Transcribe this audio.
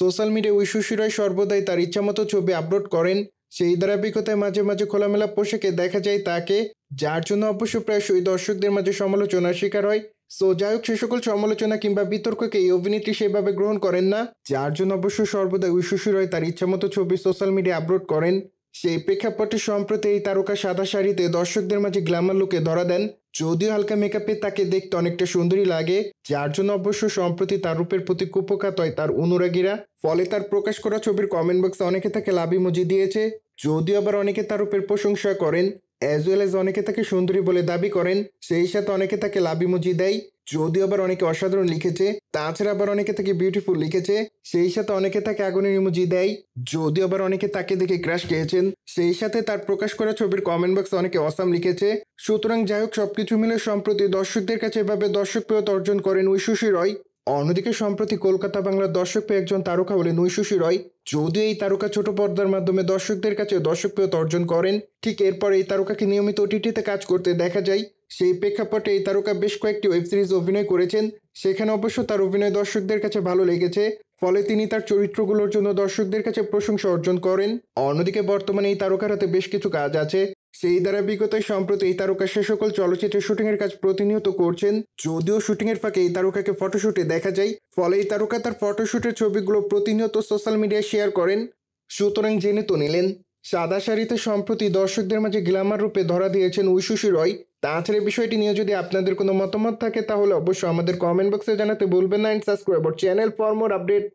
social media ঐশ্বশী রায় সর্বদাই তার ইচ্ছামতো ছবি আপলোড করেন সেই ধারাবাহিকতায় মাঝে মাঝে খোলামেলা পোশাকে দেখা যায় তাকে যার জন্য অবশ্য প্রায়শই দর্শকদের মাঝে সমালোচনার শিকার হয় সো যাই হোক সে সকল সমালোচনা কিংবা বিতর্ককে এই অভিনেত্রী সেভাবে গ্রহণ করেন না যার জন্য অবশ্য সর্বদাই ঐশ্বশী রায় তার ইচ্ছামতো ছবি সোশ্যাল মিডিয়া আপলোড করেন সেই প্রেক্ষাপটে সম্প্রতি এই তারকা সাদা শাড়িতে দর্শকদের মাঝে গ্ল্যামার লুকে ধরা দেন যদিও হালকা মেকআপে তাকে দেখতে অনেকটা সুন্দরী লাগে যার জন্য অবশ্য সম্প্রতি তার রূপের প্রতি কুপকাত হয় তার অনুরাগীরা ফলে তার প্রকাশ করা ছবির কমেন্ট বক্সে অনেকে তাকে লাভি মজি দিয়েছে যদিও আবার অনেকে তার রূপের প্রশংসা করেন অ্যাজ ওয়েল এজ অনেকে তাকে সুন্দরী বলে দাবি করেন সেই সাথে অনেকে তাকে মুজি দেয় যদিও আবার অনেকে অসাধারণ লিখেছে তাছাড়া আবার অনেকে তাকে বিউটিফুল লিখেছে সেই সাথে অনেকে তাকে আগুনের ইমোজি দেয় যদিও আবার অনেকে তাকে দেখে ক্রাশ খেয়েছেন সেই সাথে তার প্রকাশ করা ছবির কমেন্ট বক্স অনেকে অসাম লিখেছে সুতরাং যাই হোক সবকিছু মিলে সম্প্রতি দর্শকদের কাছে এভাবে প্রিয়ত অর্জন করেন ঐশুশী রয় অন্যদিকে সম্প্রতি কলকাতা বাংলার দর্শক পেয়ে একজন তারকা হলেন ঐশী রয় যদিও এই তারকা ছোট পর্দার মাধ্যমে দর্শকদের কাছে দর্শকপ্রিয়তা অর্জন করেন ঠিক এরপর এই তারকাকে নিয়মিত ওটিটিতে কাজ করতে দেখা যায় সেই প্রেক্ষাপটে এই তারকা বেশ কয়েকটি ওয়েব সিরিজ অভিনয় করেছেন সেখানে অবশ্য তার অভিনয় দর্শকদের কাছে ভালো লেগেছে ফলে তিনি তার চরিত্রগুলোর জন্য দর্শকদের কাছে প্রশংসা অর্জন করেন অন্যদিকে বর্তমানে এই তারকার হাতে বেশ কিছু কাজ আছে সেই ধারাবাহিকতায় সম্প্রতি এই তারকা সে সকল চলচ্চিত্রের এর কাজ প্রতিনিয়ত করছেন যদিও এর ফাঁকে এই তারকাকে ফটোশ্যুটে দেখা যায় ফলে এই তারকা তার ফটোশ্যুটের ছবিগুলো প্রতিনিয়ত সোশ্যাল মিডিয়ায় শেয়ার করেন সুতরাং জেনে তো নিলেন সাদা শাড়িতে সম্প্রতি দর্শকদের মাঝে গ্ল্যামার রূপে ধরা দিয়েছেন ঐশুষি রয় তাছাড়া বিষয়টি নিয়ে যদি আপনাদের কোনো মতামত থাকে তাহলে অবশ্যই আমাদের কমেন্ট বক্সে জানাতে ভুলবেন না and subscribe channel for more update